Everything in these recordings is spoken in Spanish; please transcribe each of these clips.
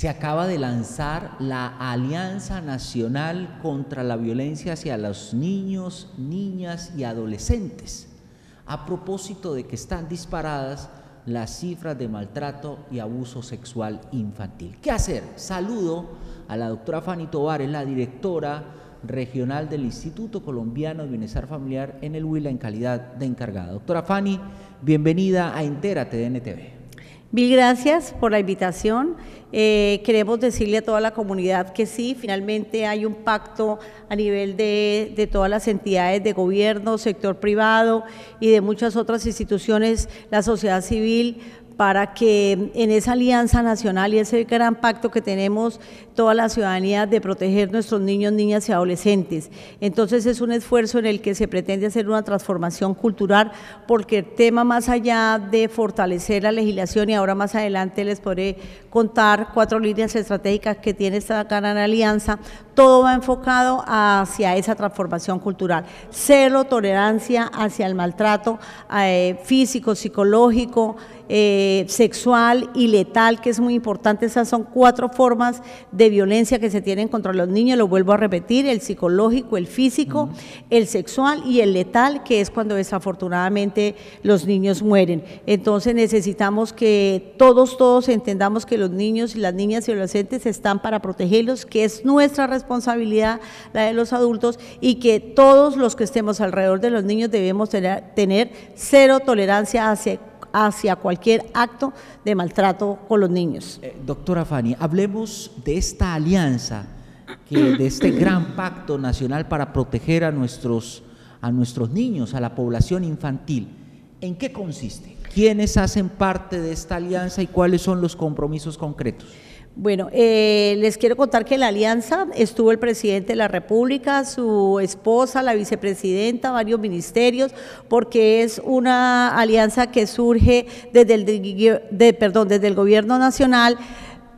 se acaba de lanzar la Alianza Nacional contra la Violencia hacia los Niños, Niñas y Adolescentes, a propósito de que están disparadas las cifras de maltrato y abuso sexual infantil. ¿Qué hacer? Saludo a la doctora Fanny Tobar, es la directora regional del Instituto Colombiano de Bienestar Familiar en el Huila en calidad de encargada. Doctora Fanny, bienvenida a Entérate de NTV. Mil gracias por la invitación. Eh, queremos decirle a toda la comunidad que sí, finalmente hay un pacto a nivel de, de, todas las entidades de gobierno, sector privado y de muchas otras instituciones, la sociedad civil, para que en esa alianza nacional y ese gran pacto que tenemos toda la ciudadanía de proteger nuestros niños, niñas y adolescentes. Entonces es un esfuerzo en el que se pretende hacer una transformación cultural porque el tema más allá de fortalecer la legislación y ahora más adelante les podré contar cuatro líneas estratégicas que tiene esta gran alianza, todo va enfocado hacia esa transformación cultural. Cero tolerancia hacia el maltrato eh, físico, psicológico, eh, sexual y letal, que es muy importante. Esas son cuatro formas de violencia que se tienen contra los niños, lo vuelvo a repetir, el psicológico, el físico, el sexual y el letal, que es cuando desafortunadamente los niños mueren. Entonces necesitamos que todos, todos entendamos que los niños y las niñas y adolescentes están para protegerlos, que es nuestra responsabilidad, la de los adultos, y que todos los que estemos alrededor de los niños debemos tener, tener cero tolerancia hacia hacia cualquier acto de maltrato con los niños. Eh, doctora Fanny, hablemos de esta alianza, de este gran pacto nacional para proteger a nuestros, a nuestros niños, a la población infantil. ¿En qué consiste? ¿Quiénes hacen parte de esta alianza y cuáles son los compromisos concretos? Bueno, eh, les quiero contar que la alianza estuvo el presidente de la República, su esposa, la vicepresidenta, varios ministerios, porque es una alianza que surge desde el, de, perdón, desde el gobierno nacional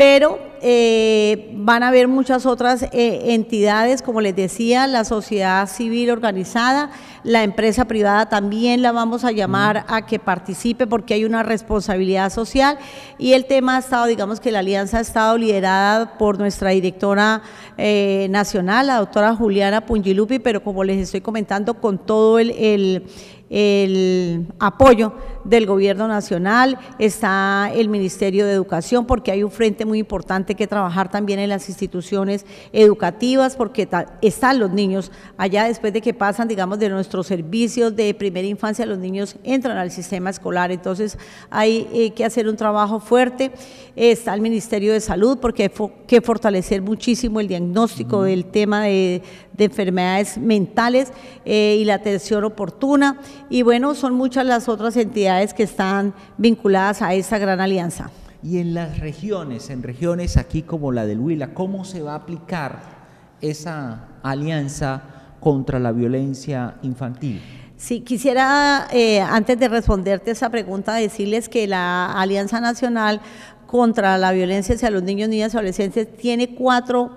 pero eh, van a haber muchas otras eh, entidades, como les decía, la sociedad civil organizada, la empresa privada también la vamos a llamar a que participe porque hay una responsabilidad social y el tema ha estado, digamos que la alianza ha estado liderada por nuestra directora eh, nacional, la doctora Juliana Pungilupi, pero como les estoy comentando, con todo el apoyo del Gobierno Nacional, está el Ministerio de Educación, porque hay un frente muy importante que trabajar también en las instituciones educativas, porque están los niños allá después de que pasan, digamos, de nuestros servicios de primera infancia, los niños entran al sistema escolar. Entonces hay eh, que hacer un trabajo fuerte. Está el Ministerio de Salud, porque hay que fortalecer muchísimo el diagnóstico del tema de, enfermedades mentales eh, y la atención oportuna. Y bueno, son muchas las otras entidades que están vinculadas a esta gran alianza. Y en las regiones, en regiones aquí como la del Huila, ¿cómo se va a aplicar esa alianza contra la violencia infantil? Sí, quisiera, eh, antes de responderte esa pregunta, decirles que la Alianza Nacional contra la Violencia hacia los Niños, Niñas y Adolescentes tiene cuatro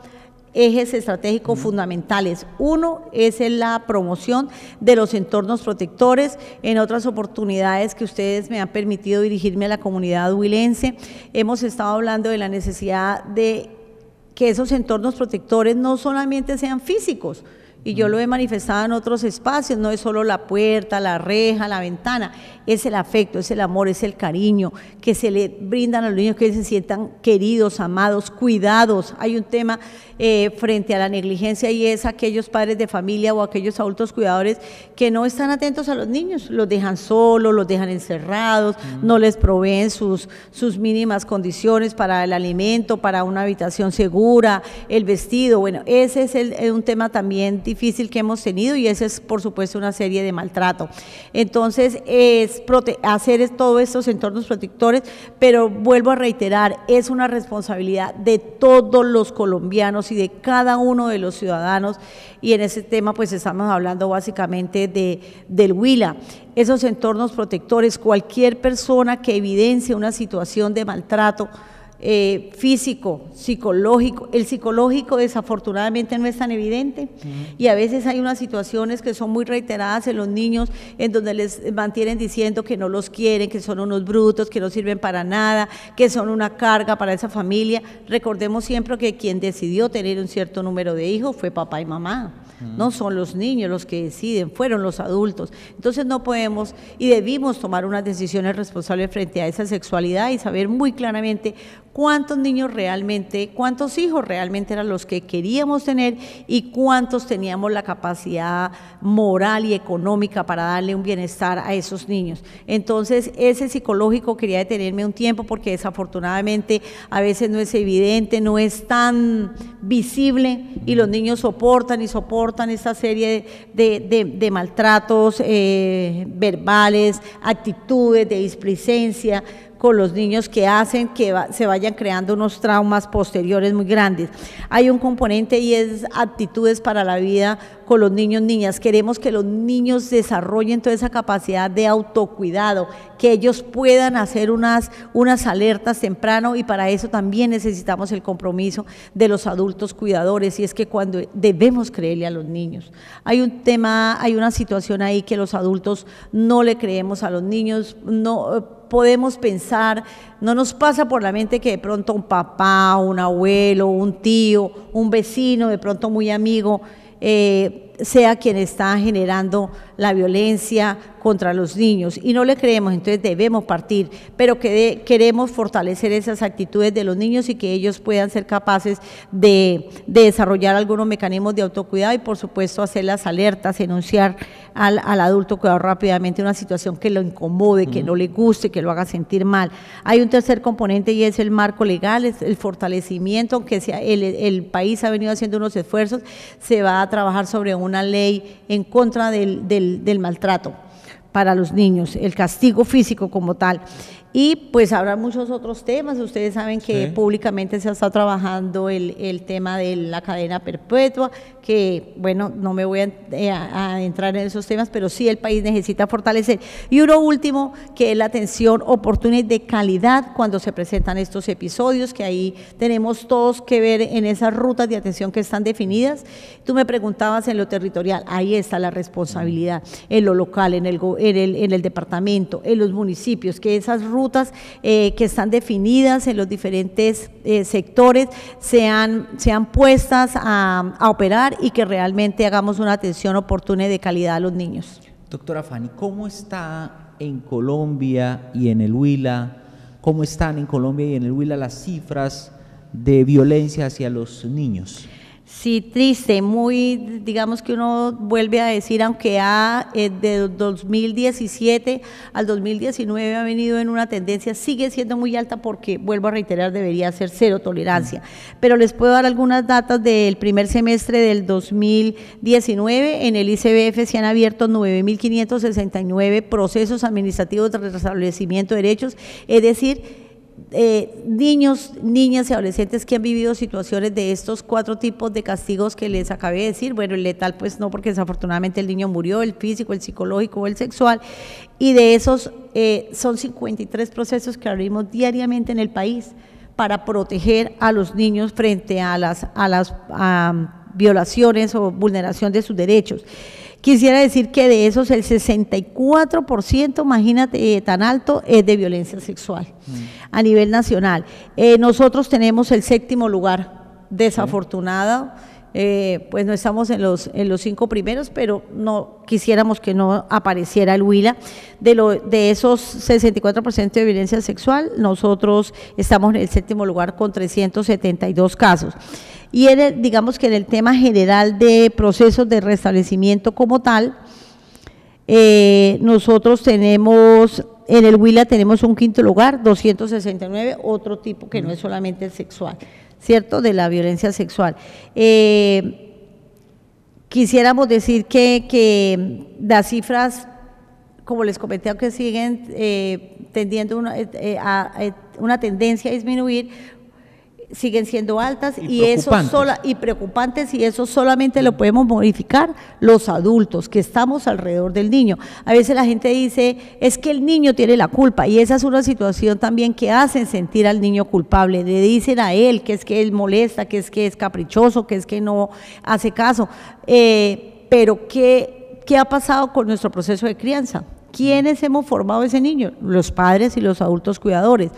ejes estratégicos fundamentales. Uno es la promoción de los entornos protectores. En otras oportunidades que ustedes me han permitido dirigirme a la comunidad huilense, hemos estado hablando de la necesidad de que esos entornos protectores no solamente sean físicos, y yo lo he manifestado en otros espacios, no es solo la puerta, la reja, la ventana, es el afecto, es el amor, es el cariño que se le brindan a los niños, que se sientan queridos, amados, cuidados. Hay un tema eh, frente a la negligencia y es aquellos padres de familia o aquellos adultos cuidadores que no están atentos a los niños, los dejan solos, los dejan encerrados, mm. no les proveen sus, sus mínimas condiciones para el alimento, para una habitación segura, el vestido. Bueno, ese es un tema también difícil que hemos tenido y ese es por supuesto una serie de maltrato. Entonces, es hacer todos estos entornos protectores, pero vuelvo a reiterar, es una responsabilidad de todos los colombianos y de cada uno de los ciudadanos y en ese tema pues estamos hablando básicamente de, del Huila esos entornos protectores, cualquier persona que evidencie una situación de maltrato, eh, físico, psicológico. El psicológico desafortunadamente no es tan evidente y a veces hay unas situaciones que son muy reiteradas en los niños en donde les mantienen diciendo que no los quieren, que son unos brutos, que no sirven para nada, que son una carga para esa familia. Recordemos siempre que quien decidió tener un cierto número de hijos fue papá y mamá. No son los niños los que deciden, fueron los adultos. Entonces no podemos y debimos tomar unas decisiones responsables frente a esa sexualidad y saber muy claramente cuántos niños realmente, cuántos hijos realmente eran los que queríamos tener y cuántos teníamos la capacidad moral y económica para darle un bienestar a esos niños. Entonces, ese psicológico quería detenerme un tiempo porque desafortunadamente a veces no es evidente, no es tan visible y los niños soportan y soportan esta serie de, maltratos eh, verbales, actitudes de displicencia con los niños que hacen que se vayan creando unos traumas posteriores muy grandes. Hay un componente y es actitudes para la vida con los niños, niñas. Queremos que los niños desarrollen toda esa capacidad de autocuidado, que ellos puedan hacer unas, unas alertas temprano y para eso también necesitamos el compromiso de los adultos cuidadores y es que cuando debemos creerle a los niños. Hay un tema, hay una situación ahí que los adultos no le creemos a los niños, no podemos pensar, no nos pasa por la mente que de pronto un papá, un abuelo, un tío, un vecino, de pronto muy amigo, eh, sea quien está generando la violencia contra los niños. Y no le creemos, entonces debemos partir, pero que queremos fortalecer esas actitudes de los niños y que ellos puedan ser capaces de, de desarrollar algunos mecanismos de autocuidado y por supuesto hacer las alertas, enunciar al, al adulto cuidado rápidamente una situación que lo incomode, que no le guste, que lo haga sentir mal. Hay un tercer componente y es el marco legal, es el fortalecimiento, aunque sea el, país ha venido haciendo unos esfuerzos, se va a trabajar sobre una ley en contra del maltrato para los niños, el castigo físico como tal. Y pues habrá muchos otros temas. Ustedes saben que públicamente se está trabajando el, el, tema de la cadena perpetua, que bueno, no me voy a, eh, entrar en esos temas, pero sí el país necesita fortalecer. Y uno último, que es la atención oportuna y de calidad cuando se presentan estos episodios, que ahí tenemos todos que ver en esas rutas de atención que están definidas. Tú me preguntabas en lo territorial, ahí está la responsabilidad, en lo local, en el, en el, en el departamento, en los municipios, que esas rutas eh, que están definidas en los diferentes eh, sectores sean, sean puestas a, a operar y que realmente hagamos una atención oportuna y de calidad a los niños. Doctora Fanny, ¿cómo está en Colombia y en el Huila? ¿Cómo están en Colombia y en el Huila las cifras de violencia hacia los niños? Sí, triste, muy, digamos que uno vuelve a decir, aunque ha, eh, de 2017 al 2019 ha venido en una tendencia, sigue siendo muy alta porque, vuelvo a reiterar, debería ser cero tolerancia. Mm. Pero les puedo dar algunas datas del primer semestre del 2019. En el ICBF se han abierto 9.569 procesos administrativos de restablecimiento de derechos, es decir, eh, niños, niñas y adolescentes que han vivido situaciones de estos cuatro tipos de castigos que les acabé de decir. Bueno, el letal, pues no, porque desafortunadamente el niño murió, el físico, el psicológico, o el sexual. Y de esos eh, son 53 procesos que abrimos diariamente en el país para proteger a los niños frente a las, a las mm, violaciones o vulneración de sus derechos. Quisiera decir que de esos el 64%, imagínate, eh, tan alto, es de violencia sexual mm. a nivel nacional. Eh, nosotros tenemos el séptimo lugar, desafortunada. Eh, pues no estamos en los, en los cinco primeros, pero no quisiéramos que no apareciera el Huila. De, lo, de esos 64% de violencia sexual, nosotros estamos en el séptimo lugar con 372 casos y en digamos que en el tema general de procesos de restablecimiento como tal, eh, nosotros tenemos, en el Huila tenemos un quinto lugar, 269, otro tipo que no es solamente el sexual, ¿cierto? De la violencia sexual. Eh, quisiéramos decir que, las cifras, como les comenté, aunque siguen eh, tendiendo una tendencia a disminuir, siguen siendo altas y, eso sola, y preocupantes y eso solamente lo podemos modificar los adultos que estamos alrededor del niño. A veces la gente dice, es que el niño tiene la culpa y esa es una situación también que hacen sentir al niño culpable, le dicen a él que es que él molesta, que es que es caprichoso, que es que no hace caso. Eh, pero ¿qué, ¿qué ha pasado con nuestro proceso de crianza? ¿Quiénes hemos formado ese niño? Los padres y los adultos cuidadores.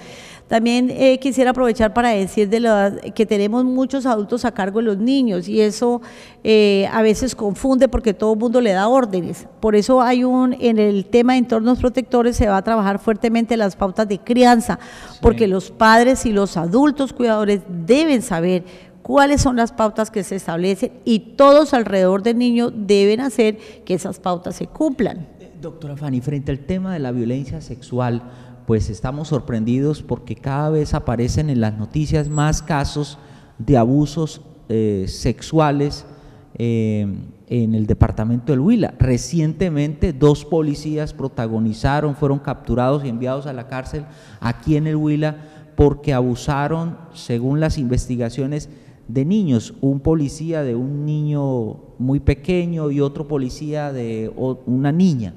También eh, quisiera aprovechar para decir de la, que tenemos muchos adultos a cargo de los niños y eso eh, a veces confunde porque todo el mundo le da órdenes. Por eso hay un, en el tema de entornos protectores se va a trabajar fuertemente las pautas de crianza, porque los padres y los adultos cuidadores deben saber cuáles son las pautas que se establecen y todos alrededor del niño deben hacer que esas pautas se cumplan. Doctora Fanny, frente al tema de la violencia sexual, pues estamos sorprendidos porque cada vez aparecen en las noticias más casos de abusos eh, sexuales eh, en el departamento del Huila. Recientemente dos policías protagonizaron, fueron capturados y enviados a la cárcel aquí en el Huila porque abusaron, según las investigaciones, de niños, un policía de un niño muy pequeño y otro policía de una niña.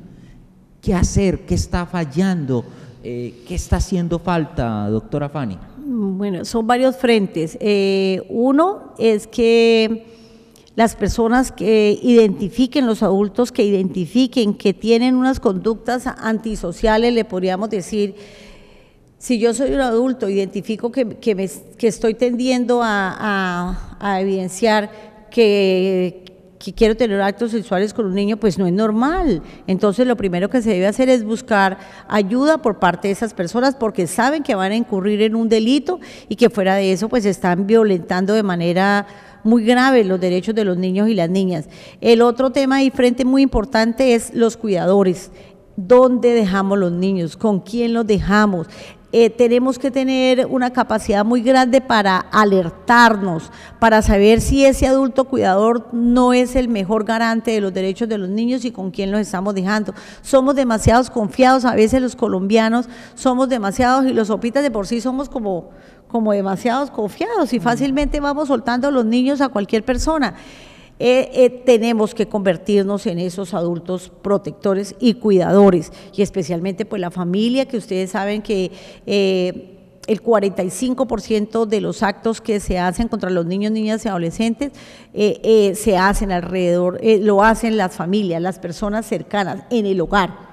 ¿Qué hacer? ¿Qué está fallando? Eh, ¿Qué está haciendo falta, doctora Fanny? Mm, bueno, son varios frentes. Eh, uno es que las personas que identifiquen, los adultos que identifiquen que tienen unas conductas antisociales, le podríamos decir, si yo soy un adulto, identifico que, estoy tendiendo a evidenciar que, que quiero tener actos sexuales con un niño, pues no es normal. Entonces lo primero que se debe hacer es buscar ayuda por parte de esas personas porque saben que van a incurrir en un delito y que fuera de eso pues están violentando de manera muy grave los derechos de los niños y las niñas. El otro tema y frente muy importante es los cuidadores. ¿Dónde dejamos los niños? ¿Con quién los dejamos? Eh, tenemos que tener una capacidad muy grande para alertarnos, para saber si ese adulto cuidador no es el mejor garante de los derechos de los niños y con quién los estamos dejando. Somos demasiados confiados, a veces los colombianos somos demasiados y los opitas de por sí somos como, como demasiados confiados y mm. fácilmente vamos soltando a los niños a cualquier persona. Eh, eh, tenemos que convertirnos en esos adultos protectores y cuidadores, y especialmente pues la familia, que ustedes saben que... Eh, el 45% de los actos que se hacen contra los niños, niñas y adolescentes se hacen alrededor, lo hacen las familias, las personas cercanas, en el hogar.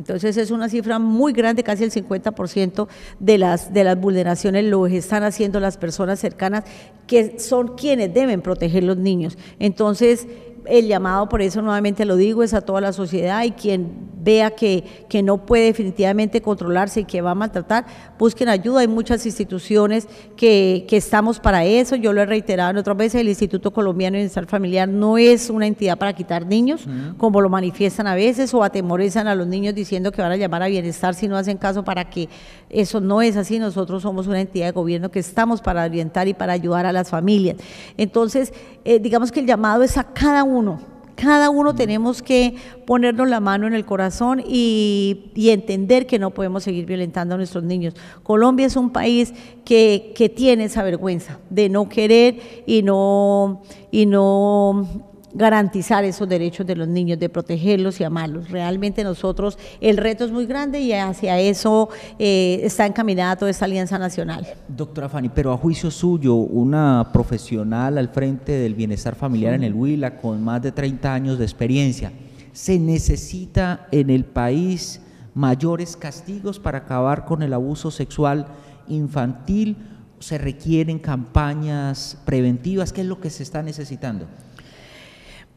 Entonces es una cifra muy grande, casi el 50% de las, de las vulneraciones lo están haciendo las personas cercanas, que son quienes deben proteger los niños. Entonces el llamado, por eso nuevamente lo digo, es a toda la sociedad y quien vea que, que no puede definitivamente controlarse y que va a maltratar, busquen ayuda. Hay muchas instituciones que, estamos para eso. Yo lo he reiterado en otras veces, el Instituto Colombiano de Bienestar Familiar no es una entidad para quitar niños, como lo manifiestan a veces, o atemorizan a los niños diciendo que van a llamar a bienestar si no hacen caso para que eso no es así. Nosotros somos una entidad de gobierno que estamos para orientar y para ayudar a las familias. Entonces, eh, digamos que el llamado es a cada uno cada uno tenemos que ponernos la mano en el corazón y, entender que no podemos seguir violentando a nuestros niños. Colombia es un país que, tiene esa vergüenza de no querer y no, y no garantizar esos derechos de los niños, de protegerlos y amarlos. Realmente nosotros, el reto es muy grande y hacia eso eh, está encaminada toda esta alianza nacional. Doctora Fanny, pero a juicio suyo, una profesional al frente del bienestar familiar en el Huila con más de 30 años de experiencia, ¿se necesita en el país mayores castigos para acabar con el abuso sexual infantil? ¿Se requieren campañas preventivas? ¿Qué es lo que se está necesitando?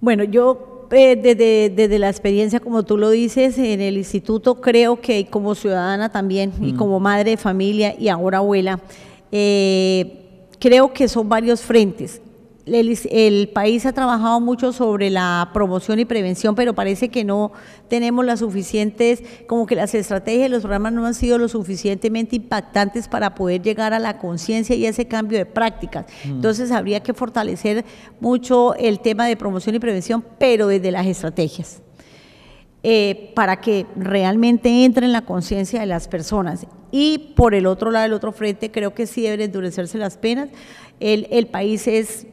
Bueno, yo eh, desde, la experiencia, como tú lo dices, en el instituto creo que como ciudadana también y como madre de familia y ahora abuela, eh, creo que son varios frentes el, país ha trabajado mucho sobre la promoción y prevención, pero parece que no tenemos las suficientes, como que las estrategias y los programas no han sido lo suficientemente impactantes para poder llegar a la conciencia y ese cambio de prácticas. Mm. Entonces habría que fortalecer mucho el tema de promoción y prevención, pero desde las estrategias. Eh, para que realmente entre en la conciencia de las personas. Y por el otro lado, el otro frente, creo que sí deben endurecerse las penas. El, el país es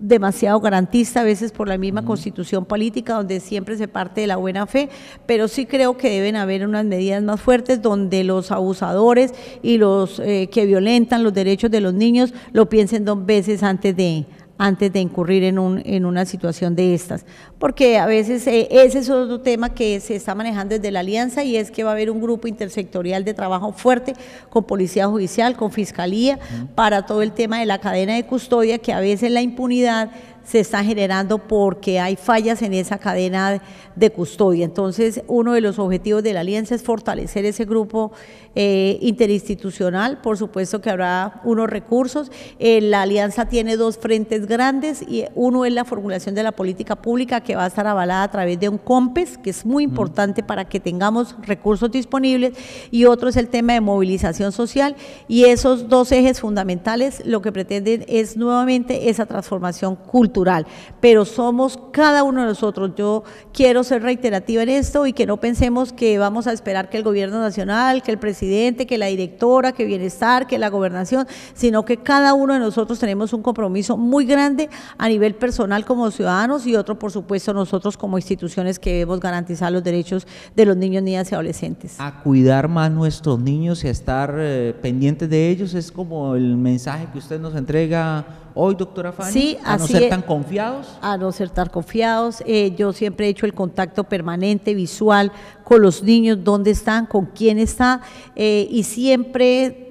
demasiado garantista, a veces por la misma constitución política, donde siempre se parte de la buena fe, pero sí creo que deben haber unas medidas más fuertes donde los abusadores y los eh, que violentan los derechos de los niños lo piensen dos veces antes de, antes de incurrir en, un, en una situación de estas. Porque a veces eh, ese es otro tema que se está manejando desde la alianza y es que va a haber un grupo intersectorial de trabajo fuerte con policía judicial, con fiscalía, para todo el tema de la cadena de custodia, que a veces la impunidad se está generando porque hay fallas en esa cadena de custodia. Entonces, uno de los objetivos de la alianza es fortalecer ese grupo eh, interinstitucional, por supuesto que habrá unos recursos. Eh, la alianza tiene dos frentes grandes y uno es la formulación de la política pública que va a estar avalada a través de un COMPES, que es muy importante para que tengamos recursos disponibles, y otro es el tema de movilización social. Y esos dos ejes fundamentales lo que pretenden es nuevamente esa transformación cultural. Pero somos cada uno de nosotros, yo quiero ser reiterativa en esto y que no pensemos que vamos a esperar que el gobierno nacional, que el presidente presidente, que la directora, que bienestar, que la gobernación, sino que cada uno de nosotros tenemos un compromiso muy grande a nivel personal como ciudadanos y otro, por supuesto, nosotros como instituciones que debemos garantizar los derechos de los niños, niñas y adolescentes. A cuidar más nuestros niños y a estar eh, pendientes de ellos es como el mensaje que usted nos entrega hoy, doctora Fanny, a no ser tan confiados. A no ser tan confiados. Eh, yo siempre he hecho el contacto permanente, visual, con los niños, dónde están, con quién está, eh, y siempre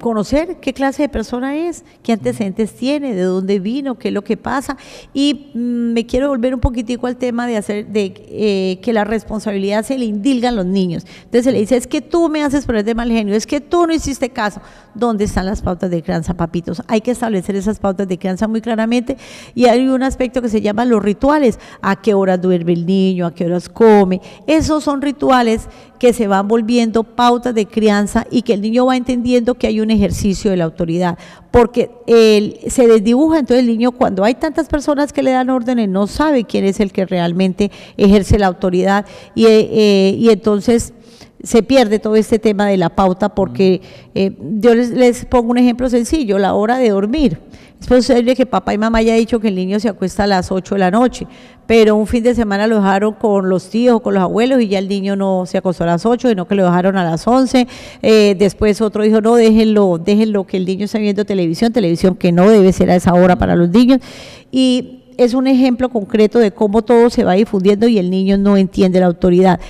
conocer qué clase de persona es, qué antecedentes tiene, de dónde vino, qué es lo que pasa. Y mm, me quiero volver un poquitico al tema de hacer de eh, que la responsabilidad se le indilga a los niños. Entonces le dice, es que tú me haces poner de mal genio, es que tú no hiciste caso. ¿Dónde están las pautas de crianza, papitos? Hay que establecer esas pautas de crianza muy claramente. Y hay un aspecto que se llama los rituales. ¿A qué hora duerme el niño? ¿A qué horas come? Esos son rituales que se van volviendo pautas de crianza y que el niño va entendiendo que hay un ejercicio de la autoridad, porque se desdibuja entonces el niño cuando hay tantas personas que le dan órdenes, no sabe quién es el que realmente ejerce la autoridad y, eh, eh, entonces se pierde todo este tema de la pauta porque eh, yo les, pongo un ejemplo sencillo, la hora de dormir. Es posible pues, que papá y mamá haya dicho que el niño se acuesta a las 8 de la noche, pero un fin de semana lo dejaron con los tíos o con los abuelos y ya el niño no se acostó a las 8, sino que lo dejaron a las 11. Eh, después otro dijo, no, déjenlo, déjenlo que el niño está viendo televisión, televisión que no debe ser a esa hora para los niños. Y es un ejemplo concreto de cómo todo se va difundiendo y el niño no entiende la autoridad.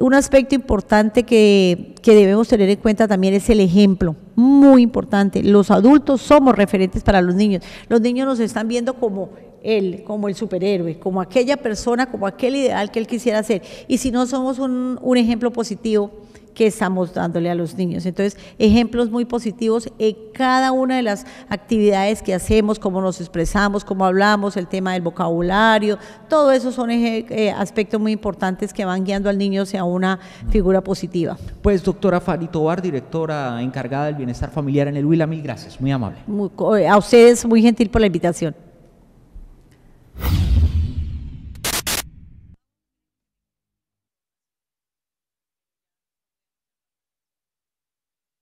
Un aspecto importante que, debemos tener en cuenta también es el ejemplo, muy importante. Los adultos somos referentes para los niños. Los niños nos están viendo como él, como el superhéroe, como aquella persona, como aquel ideal que él quisiera ser. Y si no somos un, un ejemplo positivo, que estamos dándole a los niños. Entonces, ejemplos muy positivos en cada una de las actividades que hacemos, cómo nos expresamos, cómo hablamos, el tema del vocabulario, todo eso son eh, aspectos muy importantes que van guiando al niño hacia una figura positiva. Pues doctora Fanny Tobar, directora encargada del bienestar familiar en el Huila, mil gracias, muy amable. Muy, eh, a ustedes muy gentil por la invitación.